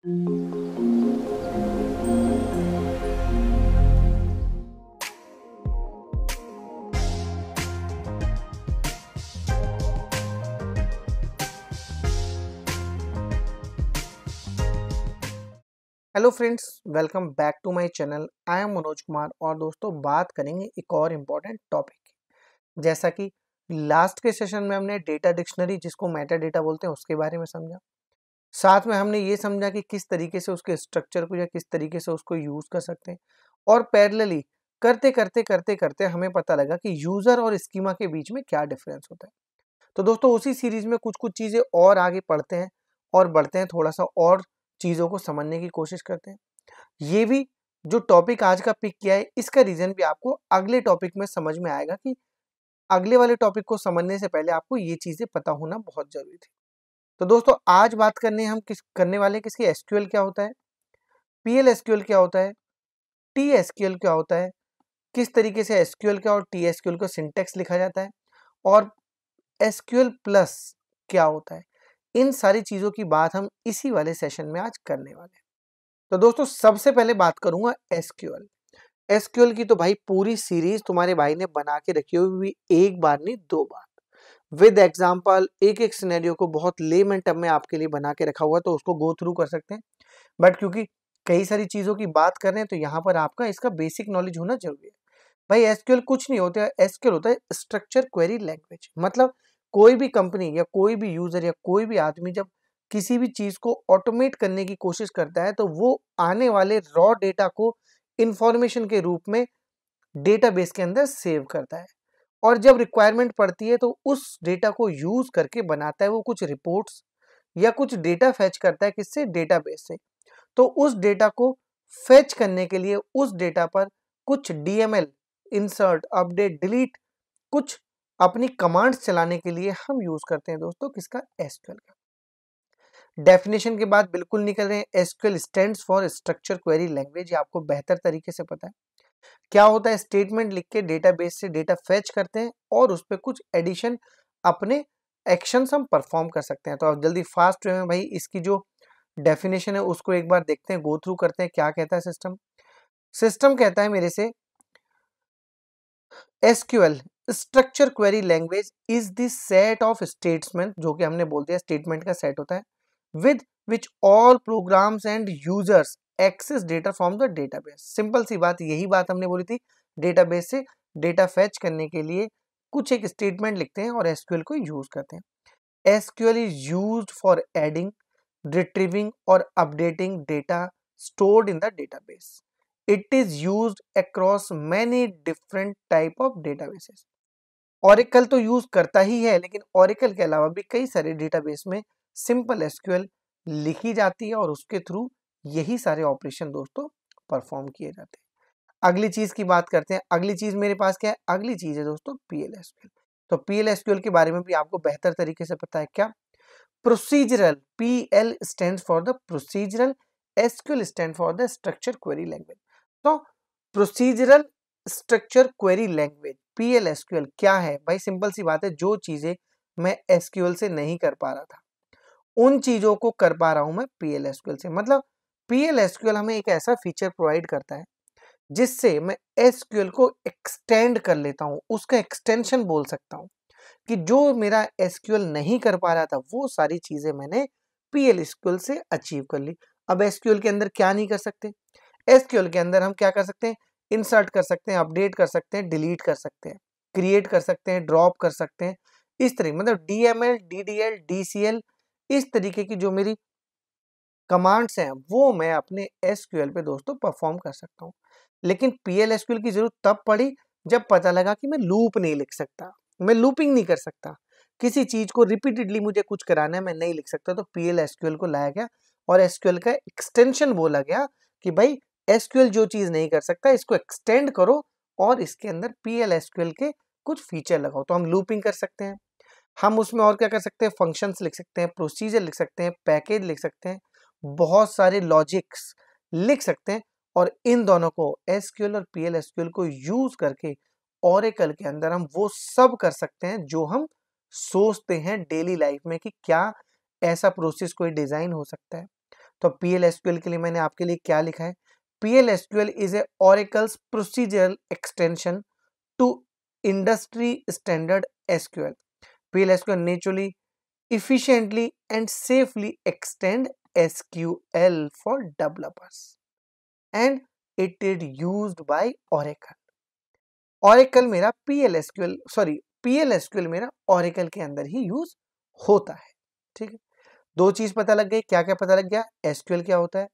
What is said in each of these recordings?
Hello friends welcome back to my channel I am Manoj Kumar और दोस्तों बात करेंगे एक और इम्पॉर्टेंट टॉपिक जैसा कि लास्ट के सेशन में हमने डेटा डिक्शनरी जिसको मेटा डेटा बोलते हैं उसके बारे में समझा साथ में हमने ये समझा कि किस तरीके से उसके स्ट्रक्चर को या किस तरीके से उसको यूज़ कर सकते हैं और पैरेलली करते करते करते करते हमें पता लगा कि यूज़र और स्कीमा के बीच में क्या डिफरेंस होता है तो दोस्तों उसी सीरीज़ में कुछ कुछ चीज़ें और आगे पढ़ते हैं और बढ़ते हैं थोड़ा सा और चीज़ों को समझने की कोशिश करते हैं ये भी जो टॉपिक आज का पिक किया है इसका रीज़न भी आपको अगले टॉपिक में समझ में आएगा कि अगले वाले टॉपिक को समझने से पहले आपको ये चीज़ें पता होना बहुत ज़रूरी थी तो दोस्तों आज बात करने हम किस करने वाले किसकी एसक्यूएल क्या होता है पी एल एसक्यूएल क्या होता है टी एसक्यूएल क्या होता है किस तरीके से एसक्यूएल का और टी एसक्यूएल को सिंटेक्स लिखा जाता है और एसक्यूएल प्लस क्या होता है इन सारी चीज़ों की बात हम इसी वाले सेशन में आज करने वाले हैं तो दोस्तों सबसे पहले बात करूंगा एसक्यूएल एसक्यूएल की तो भाई पूरी सीरीज तुम्हारे भाई ने बना के रखी हुई एक बार नहीं दो बार विद एग्जाम्पल एक एक सिनेरियो को बहुत लेम में आपके लिए बना के रखा हुआ तो उसको गो थ्रू कर सकते हैं बट क्योंकि कई सारी चीज़ों की बात कर रहे हैं तो यहाँ पर आपका इसका बेसिक नॉलेज होना जरूरी है भाई एसक्यूएल कुछ नहीं होता है एसक्यूएल होता है स्ट्रक्चर क्वेरी लैंग्वेज मतलब कोई भी कंपनी या कोई भी यूज़र या कोई भी आदमी जब किसी भी चीज़ को ऑटोमेट करने की कोशिश करता है तो वो आने वाले रॉ डेटा को इंफॉर्मेशन के रूप में डेटाबेस के अंदर सेव करता है और जब रिक्वायरमेंट पड़ती है तो उस डेटा को यूज़ करके बनाता है वो कुछ रिपोर्ट्स या कुछ डेटा फैच करता है किससे डेटाबेस से तो उस डेटा को फैच करने के लिए उस डेटा पर कुछ डीएमएल इंसर्ट अपडेट डिलीट कुछ अपनी कमांड्स चलाने के लिए हम यूज़ करते हैं दोस्तों किसका एसक्यूएल का डेफिनेशन के बाद बिल्कुल निकल रहे हैं SQL stands for structure query language आपको बेहतर तरीके से पता है क्या होता है स्टेटमेंट लिख के डेटाबेस से डेटा फेच करते हैं और उस पर कुछ एडिशन अपने एक्शन हम परफॉर्म कर सकते हैं तो आप जल्दी फास्ट वे में भाई इसकी जो डेफिनेशन है उसको एक बार देखते हैं गो थ्रू करते हैं क्या कहता है सिस्टम सिस्टम कहता है मेरे से SQL structure query language is this set of statement जो कि हमने बोल दिया स्टेटमेंट का सेट होता है with which all programs and users access data from the database simple सी बात यही बात हमने बोली थी डेटाबेस से डेटा फैच करने के लिए कुछ एक स्टेटमेंट लिखते हैं और एसक्यूएल को यूज़ करते हैं SQL is use for adding retrieving और updating data stored in the database it is used across many different type of databases Oracle तो यूज करता ही है लेकिन Oracle के अलावा भी कई सारे डेटाबेस में सिंपल एसक्यूएल लिखी जाती है और उसके थ्रू यही सारे ऑपरेशन दोस्तों परफॉर्म किए जाते हैं अगली चीज़ की बात करते हैं अगली चीज़ मेरे पास क्या है अगली चीज़ है दोस्तों पीएलएसक्यूएल तो पीएलएसक्यूएल के बारे में भी आपको बेहतर तरीके से पता है क्या procedural P L stand for the procedural SQL stand for the structure query language तो procedural structure query language P L SQL क्या है भाई सिंपल सी बात है जो चीज़ें मैं एसक्यूएल से नहीं कर पा रहा था उन चीज़ों को कर पा रहा हूं मैं पी एल एसक्यूएल से मतलब पी एल एस क्यू हमें एक ऐसा फीचर प्रोवाइड करता है जिससे मैं एस क्यू को एक्सटेंड कर लेता हूँ उसका एक्सटेंशन बोल सकता हूँ कि जो मेरा एस क्यू नहीं कर पा रहा था वो सारी चीज़ें मैंने पी एल एस क्यू से अचीव कर ली अब एस क्यू के अंदर क्या नहीं कर सकते एस क्यू के अंदर हम क्या कर सकते हैं इंसर्ट कर सकते हैं अपडेट कर सकते हैं डिलीट कर सकते हैं क्रिएट कर सकते हैं ड्रॉप कर सकते हैं इस तरीके मतलब D M L D D L D C L इस तरीके की जो मेरी कमांड्स हैं वो मैं अपने एस पे दोस्तों परफॉर्म कर सकता हूँ लेकिन पी एल एस की जरूरत तब पड़ी जब पता लगा कि मैं लूप नहीं लिख सकता मैं लूपिंग नहीं कर सकता किसी चीज़ को रिपीटेडली मुझे कुछ कराना है मैं नहीं लिख सकता तो पी एल एस को लाया गया और एस का एक्सटेंशन बोला गया कि भाई एस जो चीज़ नहीं कर सकता इसको एक्सटेंड करो और इसके अंदर पी एल एस के कुछ फीचर लगाओ तो हम लूपिंग कर सकते हैं हम उसमें और क्या कर सकते हैं फंक्शंस लिख सकते हैं प्रोसीजर लिख सकते हैं पैकेज लिख सकते हैं बहुत सारे लॉजिक्स लिख सकते हैं और इन दोनों को एसक्यूएल और पी एल को यूज करके ओरेकल के अंदर हम वो सब कर सकते हैं जो हम सोचते हैं डेली लाइफ में कि क्या ऐसा प्रोसेस कोई डिजाइन हो सकता है तो पी एल के लिए मैंने आपके लिए क्या लिखा है पी एल इज ए और procedural extension to industry standard SQL P L naturally efficiently and safely extend SQL for developers and it is used by Oracle. Oracle मेरा PLSQL सॉरी PLSQL मेरा Oracle के अंदर ही use होता है ठीक है दो चीज पता लग गई क्या क्या पता लग गया SQL क्या होता है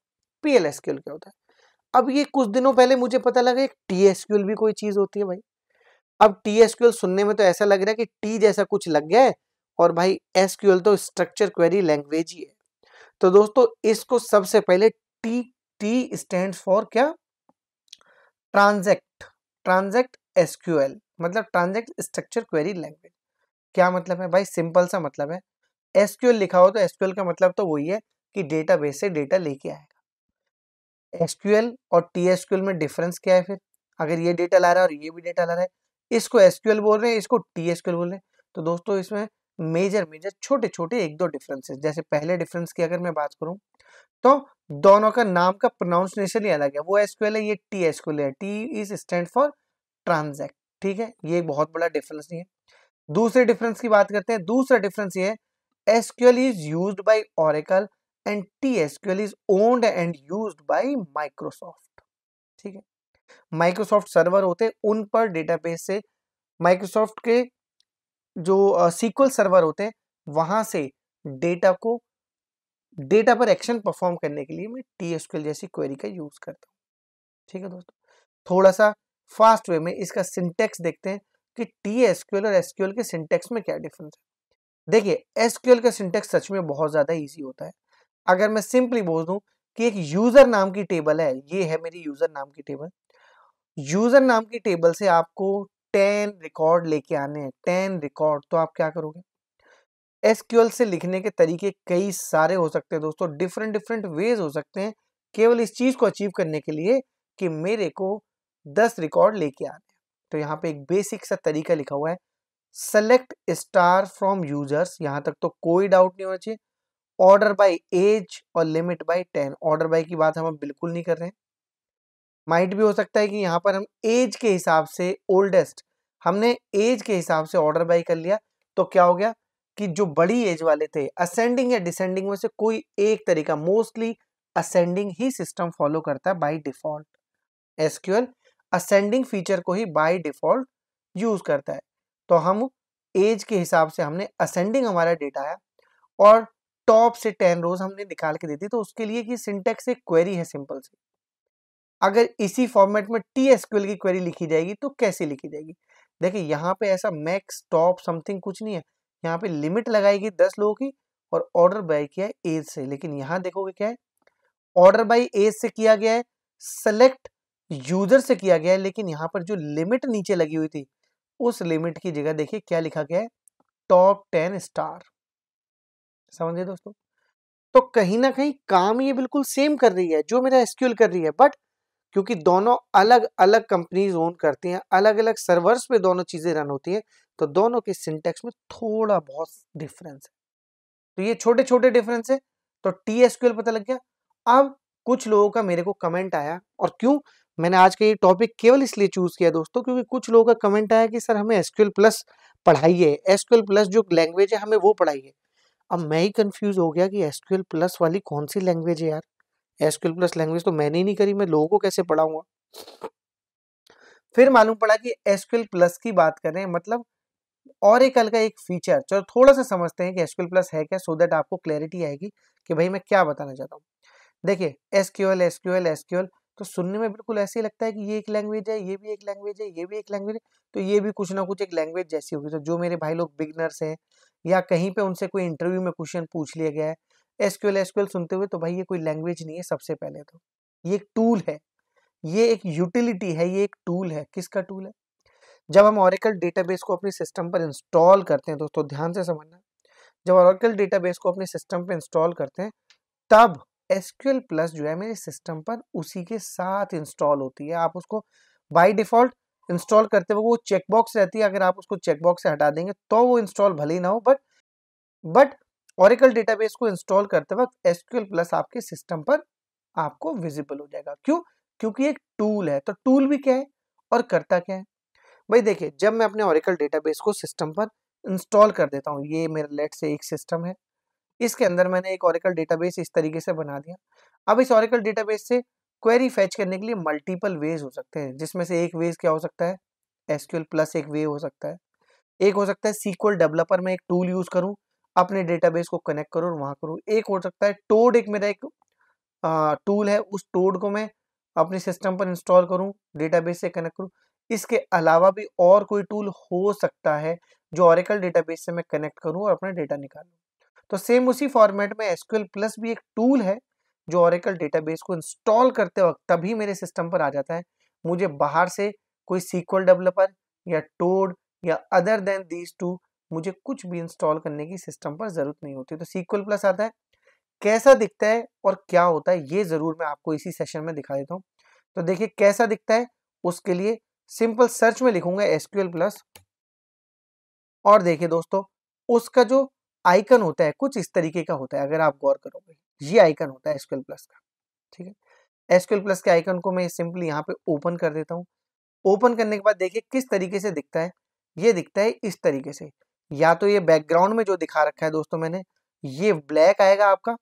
PLSQL क्या होता है अब ये कुछ दिनों पहले मुझे पता लगा एक TSQL भी कोई चीज होती है भाई अब TSQL सुनने में तो ऐसा लग रहा है कि T जैसा कुछ लग गया है और भाई SQL तो स्ट्रक्चर क्वेरी लैंग्वेज ही है तो दोस्तों इसको सबसे पहले टी टी स्टैंड फॉर क्या ट्रांजेक्ट ट्रांजेक्ट एसक्यूएल मतलब ट्रांजेक्ट स्ट्रक्चर क्वेरी लैंग्वेज क्या मतलब है भाई सिंपल सा मतलब है एसक्यूएल लिखा हो तो एसक्यूएल का मतलब तो वही है कि डेटाबेस से डेटा लेके आएगा एसक्यूएल और टी एसक्यूएल में डिफरेंस क्या है फिर अगर ये डेटा ला रहा है और ये भी डेटा ला रहा है इसको एसक्यूएल बोल रहे हैं इसको टी एसक्यूएल बोल रहे हैं तो दोस्तों इसमें मेजर मेजर छोटे छोटे एक दो डिफरेंसेस जैसे पहले डिफरेंस की अगर मैं बात करूं तो दोनों का नाम का प्रोनाउंसिएशन ही अलग है वो एसक्यूएल है ये टी एसक्यूएल है T is stand for transact ठीक है ये एक बहुत बड़ा डिफरेंस नहीं है दूसरे डिफरेंस की बात करते हैं दूसरा डिफरेंस ये है SQL is use by Oracle and T SQL is owned and use by Microsoft ठीक है माइक्रोसॉफ्ट सर्वर होते हैं उन पर डेटाबेस से माइक्रोसॉफ्ट के जो सीक्वल सर्वर होते हैं वहां से डेटा को डेटा पर एक्शन परफॉर्म करने के लिए मैं टी एसक्यूएल जैसी क्वेरी का यूज़ करता हूँ ठीक है दोस्तों थोड़ा सा फास्ट वे में इसका सिंटेक्स देखते हैं कि टी एसक्यूएल और एसक्यूएल के सिंटेक्स में क्या डिफरेंस है देखिए एसक्यूएल का सिंटेक्स सच में बहुत ज़्यादा ईजी होता है अगर मैं सिंपली बोल दूँ कि एक यूज़र नाम की टेबल है ये है मेरी यूज़र नाम की टेबल यूज़र नाम की टेबल से आपको टेन रिकॉर्ड लेके आने हैं टेन रिकॉर्ड तो आप क्या करोगे एसक्यूएल से लिखने के तरीके कई सारे हो सकते हैं दोस्तों डिफरेंट डिफरेंट वेज हो सकते हैं केवल इस चीज़ को अचीव करने के लिए कि मेरे को दस रिकॉर्ड लेके आने तो यहाँ पे एक बेसिक सा तरीका लिखा हुआ है सेलेक्ट स्टार फ्रॉम यूजर्स यहाँ तक तो कोई डाउट नहीं होना चाहिए ऑर्डर बाय एज और limit by ten order by की बात हम बिल्कुल नहीं कर रहे हैं माइट भी हो सकता है कि यहाँ पर हम एज के हिसाब से ओल्डेस्ट हमने एज के हिसाब से ऑर्डर बाई कर लिया तो क्या हो गया कि जो बड़ी एज वाले थे असेंडिंग या डिसेंडिंग में से कोई एक तरीका मोस्टली असेंडिंग ही सिस्टम फॉलो करता है by default SQL ascending feature को ही बाई डिफॉल्ट यूज करता है तो हम एज के हिसाब से हमने असेंडिंग हमारा डेटा आया और टॉप से टेन रोज हमने निकाल के दे दी तो उसके लिए कि सिंटेक्स एक क्वेरी है सिंपल सी अगर इसी फॉर्मेट में टी एसक्यूएल की क्वेरी लिखी जाएगी तो कैसे लिखी जाएगी देखिए यहाँ पे ऐसा मैक्स टॉप समथिंग कुछ नहीं है यहाँ पे लिमिट लगाई गई दस लोगों की और ऑर्डर बाय किया है एज से लेकिन यहाँ देखोगे क्या है ऑर्डर बाय एज से किया गया है सेलेक्ट यूजर से किया गया है लेकिन यहाँ पर जो लिमिट नीचे लगी हुई थी उस लिमिट की जगह देखिए क्या लिखा गया है टॉप टेन स्टार समझे दोस्तों तो कहीं ना कहीं काम ये बिल्कुल सेम कर रही है जो मेरा एसक्यूएल कर रही है बट क्योंकि दोनों अलग अलग कंपनीज ओन करती हैं अलग अलग सर्वर्स पे दोनों चीज़ें रन होती हैं तो दोनों के सिंटेक्स में थोड़ा बहुत डिफरेंस है तो ये छोटे छोटे डिफरेंस है तो टी एस एसक्यूएल पता लग गया अब कुछ लोगों का मेरे को कमेंट आया और क्यों मैंने आज का ये टॉपिक केवल इसलिए चूज़ किया दोस्तों क्योंकि कुछ लोगों का कमेंट आया कि सर हमें एसक्यूएल प्लस पढ़ाइए एसक्यूएल प्लस जो लैंग्वेज है हमें वो पढ़ाइए अब मैं ही कंफ्यूज हो गया कि एसक्यूएल प्लस वाली कौन सी लैंग्वेज है यार एसक्यूएल प्लस लैंग्वेज तो मैंने ही नहीं करी मैं लोगों को कैसे पढ़ाऊंगा फिर मालूम पड़ा कि एसक्यूएल प्लस की बात करें मतलब और एक अलग एक फीचर चलो थोड़ा सा समझते हैं कि एसक्यूएल प्लस है क्या सो देट आपको क्लैरिटी आएगी कि भाई मैं क्या बताना चाहता हूँ देखिए एसक्यूएल एसक्यूएल एसक्यूएल तो सुनने में बिल्कुल ऐसे ही लगता है कि ये एक लैंग्वेज है ये भी एक लैंग्वेज है ये भी एक लैंग्वेज है तो ये भी कुछ ना कुछ एक लैंग्वेज जैसी होगी तो जो मेरे भाई लोग बिगनर्स हैं या कहीं पे उनसे कोई इंटरव्यू में क्वेश्चन पूछ लिया गया है एसक्यूएल एसक्यूएल सुनते हुए तो भाई ये कोई लैंग्वेज नहीं है सबसे पहले तो ये एक टूल है ये एक यूटिलिटी है ये एक टूल है किसका टूल है जब हम ऑरिकल डेटाबेस को अपने सिस्टम पर इंस्टॉल करते हैं दोस्तों ध्यान से समझना जब ऑरिकल डेटाबेस को अपने सिस्टम पर इंस्टॉल करते हैं तब एसक्यूएल प्लस जो है मेरे सिस्टम पर उसी के साथ इंस्टॉल होती है आप उसको बाई डिफॉल्ट इंस्टॉल करते वक्त वो चेकबॉक्स रहती है अगर आप उसको चेकबॉक्स से हटा देंगे तो वो इंस्टॉल भले ही ना हो बट बट ऑरिकल डेटाबेस को इंस्टॉल करते वक्त एसक्यूएल प्लस आपके सिस्टम पर आपको विजिबल हो जाएगा क्यों क्योंकि एक टूल है तो टूल भी क्या है और करता क्या है भाई देखिए जब मैं अपने ऑरिकल डेटाबेस को सिस्टम पर इंस्टॉल कर देता हूँ ये मेरा लेट से एक सिस्टम है इसके अंदर मैंने एक ऑरिकल डेटाबेस इस तरीके से बना दिया अब इस ऑरिकल डेटाबेस से क्वेरी फैच करने के लिए मल्टीपल वेज हो सकते हैं जिसमें से एक वेज क्या हो सकता है एसक्यूएल प्लस एक वे हो सकता है एक हो सकता है सीक्वल डेवलपर में एक टूल यूज़ करूँ अपने डेटाबेस को कनेक्ट करो और वहाँ करो एक हो सकता है टोड एक मेरा एक टूल है उस टोड को मैं अपने सिस्टम पर इंस्टॉल करूँ डेटाबेस से कनेक्ट करूँ इसके अलावा भी और कोई टूल हो सकता है जो ऑरिकल डेटाबेस से मैं कनेक्ट करूँ और अपना डेटा निकालूँ तो सेम उसी फॉर्मेट में एसक्यूएल प्लस भी एक टूल है जो ऑरिकल डेटाबेस को इंस्टॉल करते वक्त तभी मेरे सिस्टम पर आ जाता है मुझे बाहर से कोई सीक्वल डेवलपर या टोड या अदर देन दीज टू मुझे कुछ भी इंस्टॉल करने की सिस्टम पर ज़रूरत नहीं होती तो सीक्वल प्लस आता है कैसा दिखता है और क्या होता है ये ज़रूर मैं आपको इसी सेशन में दिखा देता हूँ तो देखिए कैसा दिखता है उसके लिए सिंपल सर्च में लिखूंगा एसक्यूएल प्लस और देखिए दोस्तों उसका जो आइकन होता है कुछ इस तरीके का होता है अगर आप गौर करोगे ये आइकन होता है एसक्यूएल प्लस का ठीक है एसक्यूएल प्लस के आइकन को मैं सिंपली यहाँ पे ओपन कर देता हूँ ओपन करने के बाद देखिए किस तरीके से दिखता है ये दिखता है इस तरीके से या तो ये बैकग्राउंड में जो दिखा रखा है दोस्तों मैंने ये ब्लैक आएगा आपका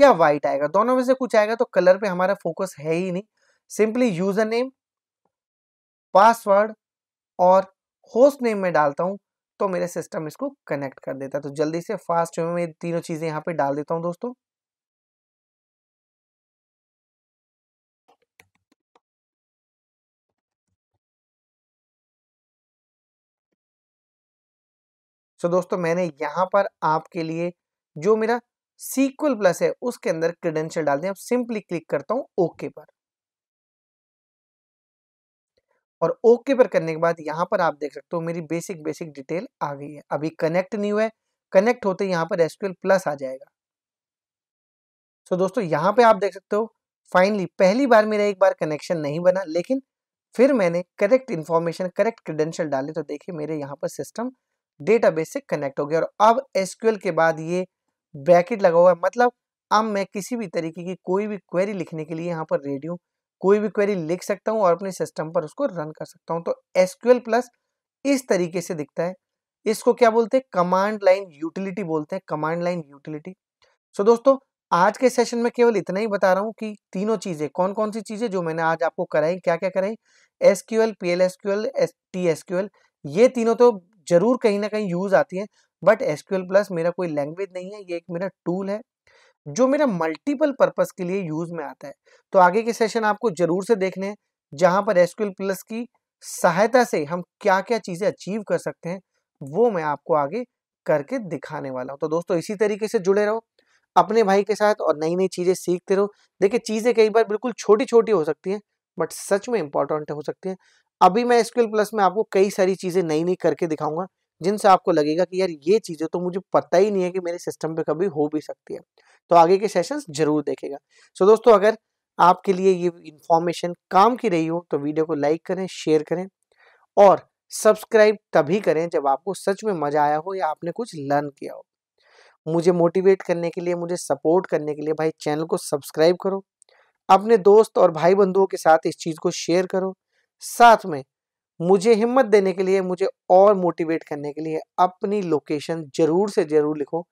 या व्हाइट आएगा दोनों में से कुछ आएगा तो कलर पे हमारा फोकस है ही नहीं सिंपली यूजर नेम पासवर्ड और होस्ट नेम में डालता हूं तो मेरे सिस्टम इसको कनेक्ट कर देता है तो जल्दी से फास्ट में तीनों चीज़ें यहाँ पे डाल देता हूँ दोस्तों सो so, दोस्तों मैंने यहाँ पर आपके लिए जो मेरा सीक्वल प्लस है उसके अंदर क्रीडेंशियल डाल दें अब सिंपली क्लिक करता हूँ ओके पर और ओके पर करने के बाद यहाँ पर आप देख सकते हो मेरी बेसिक बेसिक डिटेल आ गई है अभी कनेक्ट नहीं हुआ है कनेक्ट होते यहाँ पर एसक्यूएल प्लस आ जाएगा सो दोस्तों यहाँ पे आप देख सकते हो फाइनली पहली बार मेरा एक बार कनेक्शन नहीं बना लेकिन फिर मैंने करेक्ट इन्फॉर्मेशन करेक्ट क्रीडेंशियल डाले तो देखिए मेरे यहाँ पर सिस्टम डेटाबेस से कनेक्ट हो गया और अब एसक्यूएल के बाद ये ब्रैकेट लगा हुआ है मतलब अब मैं किसी भी तरीके की कोई भी क्वेरी लिखने के लिए यहाँ पर रेडी हूँ कोई भी क्वेरी लिख सकता हूँ और अपने सिस्टम पर उसको रन कर सकता हूँ तो एसक्यूएल प्लस इस तरीके से दिखता है इसको क्या बोलते हैं कमांड लाइन यूटिलिटी बोलते हैं कमांड लाइन यूटिलिटी सो दोस्तों आज के सेशन में केवल इतना ही बता रहा हूँ कि तीनों चीज़ें कौन कौन सी चीज़ें जो मैंने आज आपको कराई क्या क्या कराई S Q L P L S Q L S T S Q L ये तीनों तो जरूर कहीं ना कहीं यूज आती है बट एसक्यूएल प्लस मेरा कोई लैंग्वेज नहीं है ये एक मेरा टूल है जो मेरा मल्टीपल पर्पस के लिए यूज में आता है तो आगे के सेशन आपको जरूर से देखने हैं जहां पर एसक्यूएल प्लस की सहायता से हम क्या क्या चीजें अचीव कर सकते हैं वो मैं आपको आगे करके दिखाने वाला हूँ तो दोस्तों इसी तरीके से जुड़े रहो अपने भाई के साथ और नई नई चीजें सीखते रहो देखिए चीजें कई बार बिल्कुल छोटी छोटी हो सकती हैं बट सच में इंपॉर्टेंट हो सकती हैं अभी मैं एसक्यूएल प्लस में आपको कई सारी चीज़ें नई नई करके दिखाऊंगा जिनसे आपको लगेगा कि यार ये चीज़ें तो मुझे पता ही नहीं है कि मेरे सिस्टम पे कभी हो भी सकती है तो आगे के सेशन जरूर देखेगा सो so दोस्तों अगर आपके लिए ये इन्फॉर्मेशन काम की रही हो तो वीडियो को लाइक करें शेयर करें और सब्सक्राइब तभी करें जब आपको सच में मज़ा आया हो या आपने कुछ लर्न किया हो मुझे मोटिवेट करने के लिए मुझे सपोर्ट करने के लिए भाई चैनल को सब्सक्राइब करो अपने दोस्त और भाई बंधुओं के साथ इस चीज़ को शेयर करो साथ में मुझे हिम्मत देने के लिए मुझे और मोटिवेट करने के लिए अपनी लोकेशन ज़रूर से ज़रूर लिखो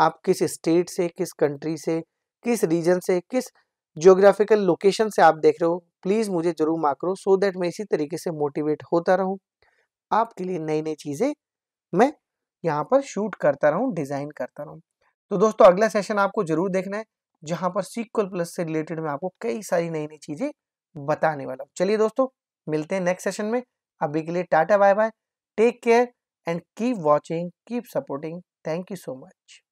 आप किस स्टेट से किस कंट्री से किस रीजन से किस जोग्राफिकल लोकेशन से आप देख रहे हो प्लीज़ मुझे ज़रूर मार्क करो सो दैट मैं इसी तरीके से मोटिवेट होता रहूं आपके लिए नई नई चीज़ें मैं यहाँ पर शूट करता रहूं डिज़ाइन करता रहूं तो दोस्तों अगला सेशन आपको ज़रूर देखना है जहां पर सीक्वल प्लस से रिलेटेड मैं आपको कई सारी नई नई चीज़ें बताने वाला हूँ चलिए दोस्तों मिलते हैं नेक्स्ट सेशन में अभी के लिए टाटा bye bye take care and keep watching keep supporting thank you so much